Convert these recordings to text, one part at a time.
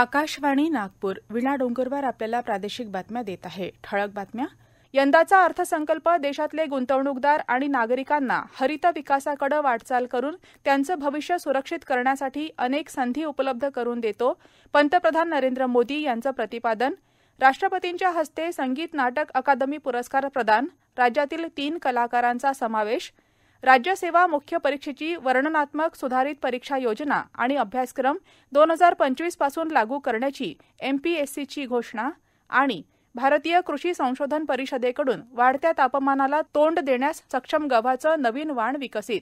आकाशवाणी नागपूर विणा डोंगरवर आपल्याला प्रादेशिक बातम्या देत आहे ठळक बातम्या यंदाचा अर्थसंकल्प देशातले गुंतवणूकदार आणि नागरिकांना हरित विकासाकडे वाटचाल करून त्यांचं भविष्य सुरक्षित करण्यासाठी अनेक संधी उपलब्ध करून देतो पंतप्रधान नरेंद्र मोदी यांचं प्रतिपादन राष्ट्रपतींच्या हस्ते संगीत नाटक अकादमी पुरस्कार प्रदान राज्यातील तीन कलाकारांचा समावेश राज्य सेवा मुख्य परीक्षेची वर्णनात्मक सुधारित परीक्षा योजना आणि अभ्यासक्रम दोन हजार पंचवीस पासून लागू करण्याची एमपीएससीची घोषणा आणि भारतीय कृषी संशोधन परिषदेकडून वाढत्या तापमानाला तोंड देण्यास सक्षम गव्हाचं नवीन वाण विकसित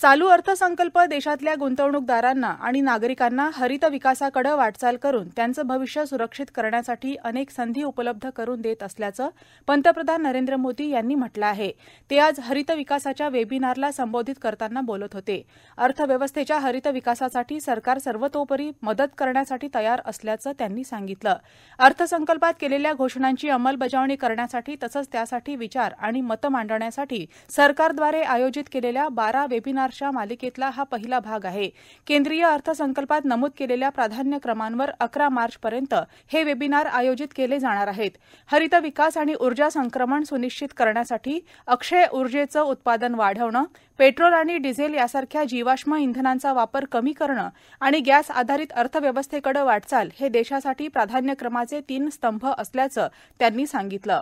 चालू अर्थसंकल्प देशातल्या गुंतवणूकदारांना आणि नागरिकांना हरित विकासाकडे वाटचाल करून त्यांचं भविष्य सुरक्षित करण्यासाठी अनेक संधी उपलब्ध करून देत असल्याचं पंतप्रधान नरेंद्र मोदी यांनी म्हटलं आहे ते आज हरित विकासाच्या वेबिनारला संबोधित करताना बोलत होते अर्थव्यवस्थेच्या हरित विकासासाठी सरकार सर्वतोपरी मदत करण्यासाठी तयार असल्याचं त्यांनी सांगितलं अर्थसंकल्पात केलेल्या घोषणांची अंमलबजावणी करण्यासाठी तसंच त्यासाठी विचार आणि मतं मांडण्यासाठी सरकारद्वारे आयोजित केलेल्या बारा वेबिनार वेबिनारच्या मालिकेतला हा पहिला भाग आहे केंद्रीय अर्थसंकल्पात नमूद केलेल्या प्राधान्यक्रमांवर अकरा मार्चपर्यंत हे वेबिनार आयोजित केले जाणार आहेत हरित विकास आणि ऊर्जा संक्रमण सुनिश्चित करण्यासाठी अक्षय ऊर्जेचं उत्पादन वाढवणं पेट्रोल आणि डिझेल यासारख्या जीवाश्म इंधनांचा वापर कमी करणं आणि गॅस आधारित अर्थव्यवस्थेकडे वाटचाल हे देशासाठी प्राधान्यक्रमाचे तीन स्तंभ असल्याचं त्यांनी सांगितलं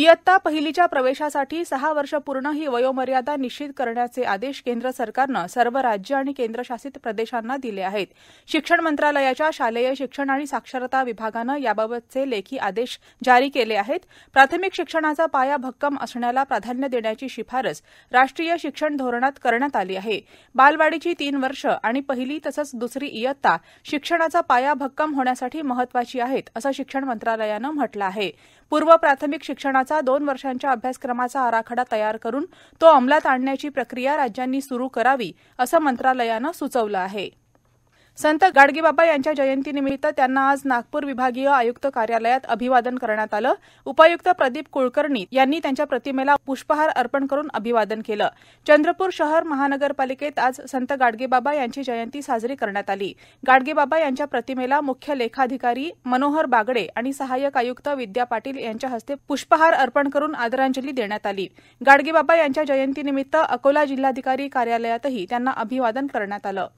इयत्ता पहिलीच्या प्रवेशासाठी सहा वर्ष पूर्ण ही वयोमर्यादा निश्चित करण्याचे आदेश केंद्र सरकारनं सर्व राज्य आणि केंद्रशासित प्रदेशांना दिले आहेत शिक्षण मंत्रालयाच्या शालेय शिक्षण आणि साक्षरता विभागानं याबाबतचे लेखी आदेश जारी केले आहेत प्राथमिक शिक्षणाचा पाया भक्कम असण्याला प्राधान्य देण्याची शिफारस राष्ट्रीय शिक्षण धोरणात करण्यात आली आहे बालवाडीची तीन वर्ष आणि पहिली तसंच दुसरी इयत्ता शिक्षणाचा पाया भक्कम होण्यासाठी महत्वाची आहेत असं शिक्षण मंत्रालयानं म्हटलं आहे पूर्व प्राथमिक शिक्षणाचा दोन वर्षांच्या अभ्यासक्रमाचा आराखडा तयार करून तो अंमलात आणण्याची प्रक्रिया राज्यांनी सुरू करावी असं मंत्रालयानं सुचवलं आहे संत गाडगेबाबा यांच्या जयंतीनिमित्त त्यांना आज नागपूर विभागीय आयुक्त कार्यालयात अभिवादन करण्यात आलं उपायुक्त प्रदीप कुलकर्णी यांनी त्यांच्या प्रतिमेला पुष्पहार अर्पण करून अभिवादन केलं चंद्रपूर शहर महानगरपालिकेत आज संत गाडगेबाबा यांची जयंती साजरी करण्यात आली गाडगेबाबा यांच्या प्रतिमेला मुख्य लेखाधिकारी मनोहर बागडे आणि सहाय्यक आयुक्त विद्या पाटील यांच्या हस्ते पुष्पहार अर्पण करून आदरांजली देण्यात आली गाडगेबाबा यांच्या जयंतीनिमित्त अकोला जिल्हाधिकारी कार्यालयातही त्यांना अभिवादन करण्यात आलं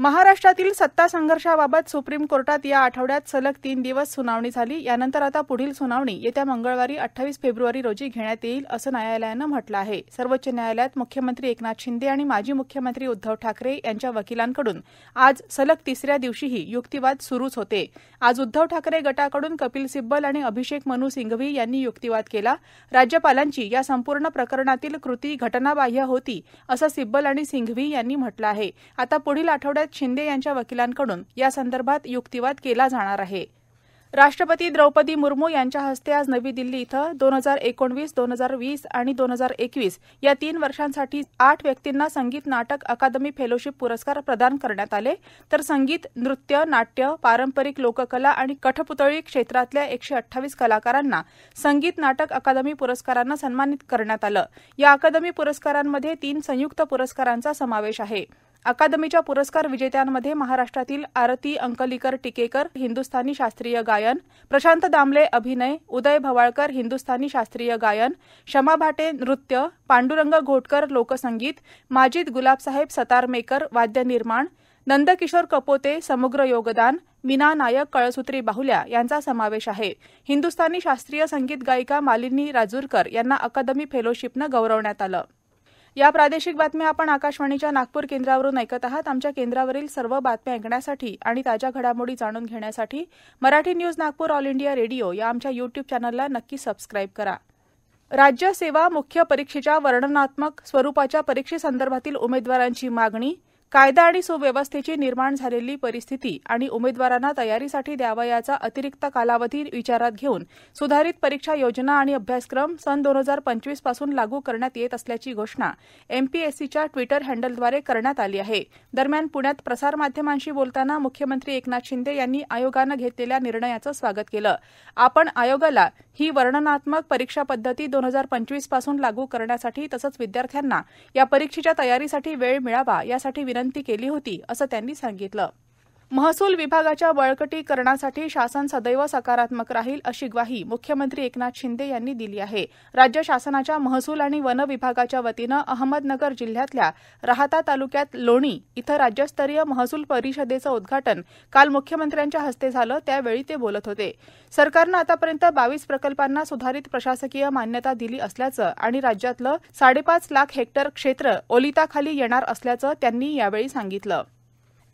महाराष्ट्रातील सत्ता संघर्षाबाबत सुप्रीम कोर्टात या आठवड्यात सलग तीन दिवस सुनावणी झाली यानंतर आता पुढील सुनावणी येत्या मंगळवारी अठ्ठावीस फेब्रुवारी रोजी घेण्यात येईल असं न्यायालयानं म्हटलं आहे सर्वोच्च न्यायालयात मुख्यमंत्री एकनाथ शिंदे आणि माजी मुख्यमंत्री उद्धव ठाकरे यांच्या वकिलांकडून आज सलग तिसऱ्या दिवशीही युक्तिवाद सुरूच होते आज उद्धव ठाकरे गटाकडून कपिल सिब्बल आणि अभिषेक मनु सिंघवी यांनी युक्तिवाद केला राज्यपालांची या संपूर्ण प्रकरणातील कृती घटनाबाह्य होती असं सिब्बल आणि सिंघवी यांनी म्हटलं आहे आता पुढील आठवड्यात शिंदे यांच्या वकिलांकडून यासंदर्भात युक्तिवाद केला जाणार आहे राष्ट्रपती द्रौपदी मुर्मू यांच्या हस्ते आज नवी दिल्ली इथं दोन हजार एकोणवीस दोन हजार वीस आणि दोन हजार एकवीस या तीन वर्षांसाठी आठ व्यक्तींना संगीत नाटक अकादमी फेलोशिप पुरस्कार प्रदान करण्यात आले तर संगीत नृत्य नाट्य पारंपरिक लोककला आणि कठपुतळी क्षेत्रातल्या एकशे अठ्ठावीस कलाकारांना संगीत नाटक अकादमी पुरस्कारांना सन्मानित करण्यात आलं या अकादमी पुरस्कारांमध्ये तीन संयुक्त पुरस्कारांचा समावेश आहे अकादमीच्या प्रस्कार विजेत्यांमध्ये महाराष्ट्रातील आरती अंकलीकर टिकेकर हिंदुस्थानी शास्त्रीय गायन प्रशांत दामले अभिनय उदय भवाळकर हिंदुस्थानी शास्त्रीय गायन शमा भाटे नृत्य पांडुरंग घोटकर लोकसंगीत माजिद गुलाबसाहेब सतारमेकर वाद्य निर्माण नंदकिशोर कपोते समग्र योगदान मीना नायक कळसूत्री बाहुल्या यांचा समावेश आहे हिंदुस्थानी शास्त्रीय संगीत गायिका मालिनी राजूरकर यांना अकादमी फेलोशिपनं गौरवण्यात आलं या प्रादेशिक बातम्या आपण आकाशवाणीच्या नागपूर केंद्रावरून ऐकत आहात आमच्या केंद्रावरील सर्व बातम्या ऐकण्यासाठी आणि ताज्या घडामोडी जाणून घेण्यासाठी Marathi news Nagpur all India radio या आमच्या युट्यूब चॅनलला नक्की सबस्क्राईब करा राज्य सेवा मुख्य परीक्षेच्या वर्णनात्मक स्वरूपाच्या परीक्षेसंदर्भातील उमेदवारांची मागणी कायदा आणि सुव्यवस्थेची निर्माण झालेली परिस्थिती आणि उमेदवारांना तयारीसाठी द्यावयाचा अतिरिक्त कालावधी विचारात घेऊन सुधारित परीक्षा योजना आणि अभ्यासक्रम सन दोन हजार पंचवीस पासून लागू करण्यात येत असल्याची घोषणा एमपीएससीच्या ट्विटर हँडलद्वारे करण्यात आली आहे दरम्यान पुण्यात प्रसारमाध्यमांशी बोलताना मुख्यमंत्री एकनाथ शिंदे यांनी आयोगानं घेतलेल्या निर्णयाचं स्वागत केलं आपण आयोगाला ही वर्णनात्मक परीक्षा पद्धती दोन हजार पंचवीसपासून पासून लागू करण्यासाठी तसंच विद्यार्थ्यांना या परीक्षेच्या तयारीसाठी वेळ मिळावा यासाठी विनंती विनंती केली होती असं त्यांनी सांगितलं महसूल विभागाच्या बळकटीकरणासाठी शासन सदैव सकारात्मक राहील अशी ग्वाही मुख्यमंत्री एकनाथ शिंदे यांनी दिली आहे राज्य शासनाच्या महसूल आणि वन विभागाच्या वतीनं अहमदनगर जिल्ह्यातल्या राहता तालुक्यात लोणी इथं राज्यस्तरीय महसूल परिषदेचं उद्घाटन काल मुख्यमंत्र्यांच्या हस्ते झालं त्यावेळी ते बोलत होते सरकारनं आतापर्यंत बावीस प्रकल्पांना सुधारित प्रशासकीय मान्यता दिली असल्याचं आणि राज्यातलं साडेपाच लाख हेक्टर क्षेत्र ओलिताखाली येणार असल्याचं त्यांनी यावेळी सांगितलं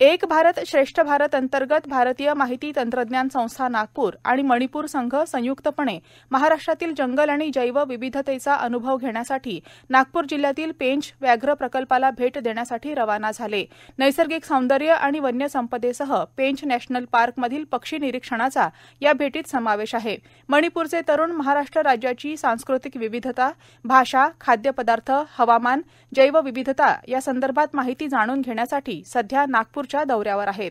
एक भारत श्रेष्ठ भारत अंतर्गत भारतीय माहिती तंत्रज्ञान संस्था नागपूर आणि मणिपूर संघ संयुक्तपणे महाराष्ट्रातील जंगल आणि जैव विविधतेचा अनुभव घेण्यासाठी नागपूर जिल्ह्यातील पेंच व्याघ्र प्रकल्पाला भेट देण्यासाठी रवाना झाले नैसर्गिक सौंदर्य आणि वन्य संपदेसह पेंच नॅशनल पार्कमधील पक्षी निरीक्षणाचा या भेटीत समावेश आहे मणिपूरचे तरुण महाराष्ट्र राज्याची सांस्कृतिक विविधता भाषा खाद्यपदार्थ हवामान जैवविविधता या संदर्भात माहिती जाणून घेण्यासाठी सध्या नागपूर नागपूरच्या दौऱ्यावर आहेत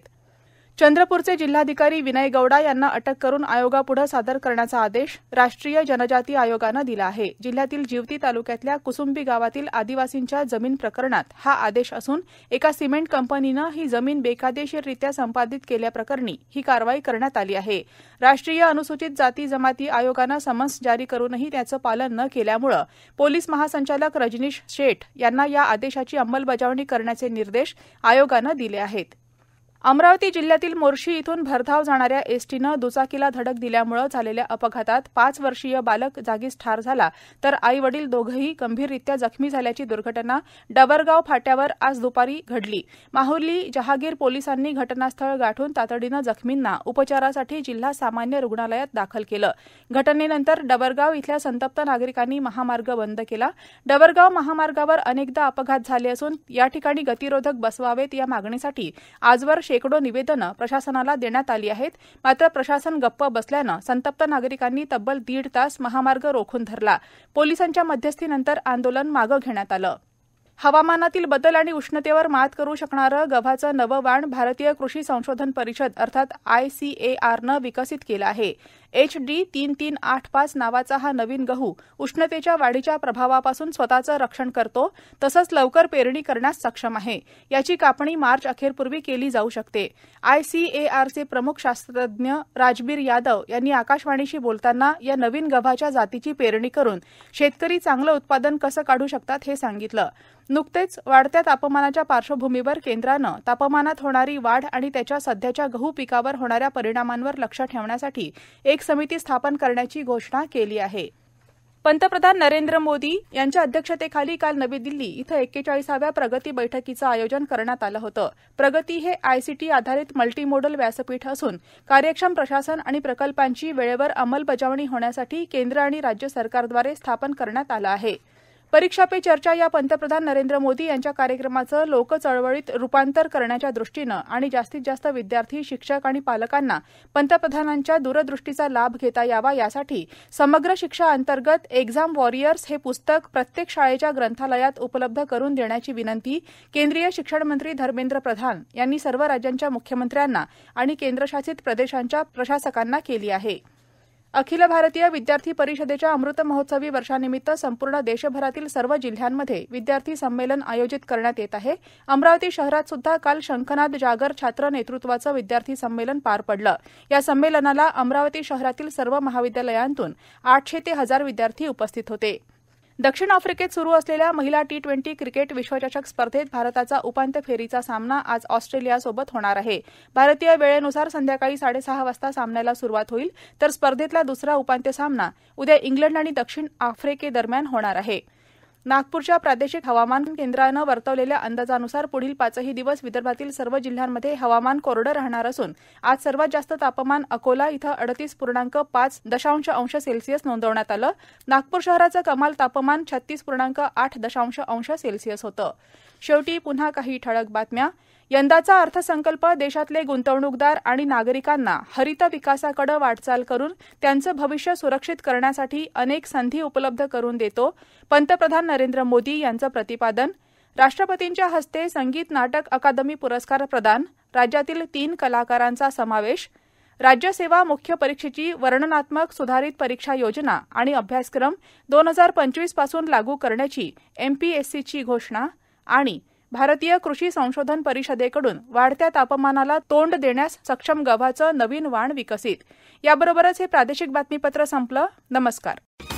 चंद्रपूरचे जिल्हाधिकारी विनय गौडा यांना अटक करून आयोगापुढे सादर करण्याचा आदेश राष्ट्रीय जनजाती आयोगानं दिला आहे जिल्ह्यातील जिवती तालुक्यातल्या कुसुंबी गावातील आदिवासींच्या जमीन प्रकरणात हा आदेश असून एका सिमेंट कंपनीनं ही जमीन बेकायदेशीररित्या संपादित केल्याप्रकरणी ही कारवाई करण्यात आली आहे राष्ट्रीय अनुसूचित जाती जमाती आयोगानं समन्स जारी करूनही त्याचं पालन न केल्यामुळं पोलीस महासंचालक रजनीश शेठ यांना या आदेशाची अंमलबजावणी करण्याचे निर्देश आयोगानं दिले आहेत अमरावती जिल्ह्यातील मोर्शी इथून भरधाव जाणाऱ्या एसटीनं दुचाकीला धडक दिल्यामुळे झालेल्या अपघातात पाच वर्षीय बालक जागीच ठार झाला तर आई वडील दोघंही गंभीररित्या जखमी झाल्याची दुर्घटना डबरगाव फाट्यावर आज दुपारी घडली माहुली जहागीर पोलिसांनी घटनास्थळ गाठून तातडीनं जखमींना उपचारासाठी जिल्हा सामान्य रुग्णालयात दाखल केलं घटनेनंतर डबरगाव इथल्या संतप्त नागरिकांनी महामार्ग बंद केला डबरगाव महामार्गावर अनेकदा अपघात झाले असून या ठिकाणी गतिरोधक बसवावेत या मागणीसाठी आजवर शेकडो निवेदनं प्रशासनाला देण्यात आली आहेत मात्र प्रशासन गप्प बसल्यानं संतप्त नागरिकांनी तब्बल दीड तास महामार्ग रोखून धरला पोलिसांच्या मध्यस्थीनंतर आंदोलन मागं घेण्यात आलं हवामानातील बदल आणि उष्णतेवर मात करू शकणारं गव्हाचं नवं वाण भारतीय कृषी संशोधन परिषद अर्थात आरनं विकसित केलं आहे एच डी तीन तीन आठ पाच नावाचा हा नवीन गहू उष्णतेच्या वाढीच्या प्रभावापासून स्वतःचं रक्षण करतो तसंच लवकर पेरणी करण्यास सक्षम आहे याची कापणी मार्च अखेरपूर्वी केली जाऊ शकते आरचे प्रमुख शास्त्रज्ञ राजबीर यादव यांनी आकाशवाणीशी बोलताना या नवीन गव्हाच्या जातीची पेरणी करून शेतकरी चांगलं उत्पादन कसं काढू शकतात हे सांगितलं न्कतेच वाढत्या तापमानाच्या पार्श्वभूमीवर केंद्रानं तापमानात होणारी वाढ आणि त्याच्या सध्याच्या गहू पिकावर होणाऱ्या परिणामांवर लक्ष ठेवण्यासाठी एक समिती स्थापन करण्याची घोषणा केली आहे पंतप्रधान नरेंद्र मोदी यांच्या अध्यक्षतेखाली काल नवी दिल्ली इथं एक्केचाळीसाव्या प्रगती बैठकीचं आयोजन करण्यात आलं होतं प्रगती हे आयसीटी आधारित मल्टीमोडल व्यासपीठ असून कार्यक्षम प्रशासन आणि प्रकल्पांची वेळेवर अंमलबजावणी होण्यासाठी केंद्र आणि राज्य सरकारद्वारे स्थापन करण्यात आलं आहे परीक्षा पे चर्चा या पंतप्रधान नरेंद्र मोदी यांच्या कार्यक्रमाचं लोकचळवळीत रूपांतर करण्याच्या दृष्टीनं आणि जास्तीत जास्त विद्यार्थी शिक्षक आणि पालकांना पंतप्रधानांच्या दूरदृष्टीचा लाभ घेता यावा यासाठी समग्र शिक्षा अंतर्गत एक्झाम वॉरियर्स हे पुस्तक प्रत्येक शाळेच्या ग्रंथालयात उपलब्ध करून देण्याची विनंती केंद्रीय शिक्षण मंत्री धर्मेंद्र प्रधान यांनी सर्व राज्यांच्या मुख्यमंत्र्यांना आणि केंद्रशासित प्रदेशांच्या प्रशासकांना केली आहे अखिल भारतीय विद्यार्थी परिषदेच्या अमृत महोत्सवी वर्षानिमित्त संपूर्ण देशभरातील सर्व जिल्ह्यांमध्ये विद्यार्थी संमेलन आयोजित करण्यात येत आहे अमरावती शहरात सुद्धा काल शंखनाद जागर छात्र नेतृत्वाचं विद्यार्थी संमेलन पार पडलं या संमेलनाला अमरावती शहरातील सर्व महाविद्यालयांतून आठशे ते हजार विद्यार्थी उपस्थित होते दक्षिण आफ्रिकेत सुरू असलेल्या महिला टी ट्वेंटी क्रिकेट विश्वचषक स्पर्धेत भारताचा उपांत्य फेरीचा सामना आज ऑस्ट्रेलियासोबत होणार आहे भारतीय वेळेनुसार संध्याकाळी साडेसहा वाजता सामन्याला सुरुवात होईल तर स्पर्धेतला दुसरा उपांत्य सामना उद्या इंग्लंड आणि दक्षिण आफ्रिकेदरम्यान होणार आहे नागपूरच्या प्रादेशिक हवामान केंद्रानं वर्तवलेल्या अंदाजानुसार पुढील पाचही दिवस विदर्भातील सर्व जिल्ह्यांमध्ये हवामान कोरडं राहणार असून आज सर्वात जास्त तापमान अकोला इथं अडतीस पूर्णांक पाच दशांश अंश सेल्सिअस नोंदवण्यात आलं नागपूर शहराचं कमाल तापमान छत्तीस पूर्णांक आठ दशांश अंश सेल्सिअस होतं शेवटी पुन्हा काही ठळक बातम्या यंदाचा अर्थसंकल्प देशातले गुंतवणूकदार आणि नागरिकांना हरित विकासाकडे वाटचाल करून त्यांचं भविष्य सुरक्षित करण्यासाठी अनेक संधी उपलब्ध करून देतो पंतप्रधान नरेंद्र मोदी यांचं प्रतिपादन राष्ट्रपतींच्या हस्ते संगीत नाटक अकादमी पुरस्कार प्रदान राज्यातील तीन कलाकारांचा समावेश राज्यसेवा मुख्य परीक्षेची वर्णनात्मक सुधारित परीक्षा योजना आणि अभ्यासक्रम दोन हजार पंचवीसपासून पासून लागू करण्याची एमपीएससीची घोषणा आणि भारतीय कृषी संशोधन परिषदेकडून वाढत्या तापमानाला तोंड देण्यास सक्षम गव्हाचं नवीन वाण विकसित याबरोबरच हे प्रादेशिक बातमीपत्र संपलं नमस्कार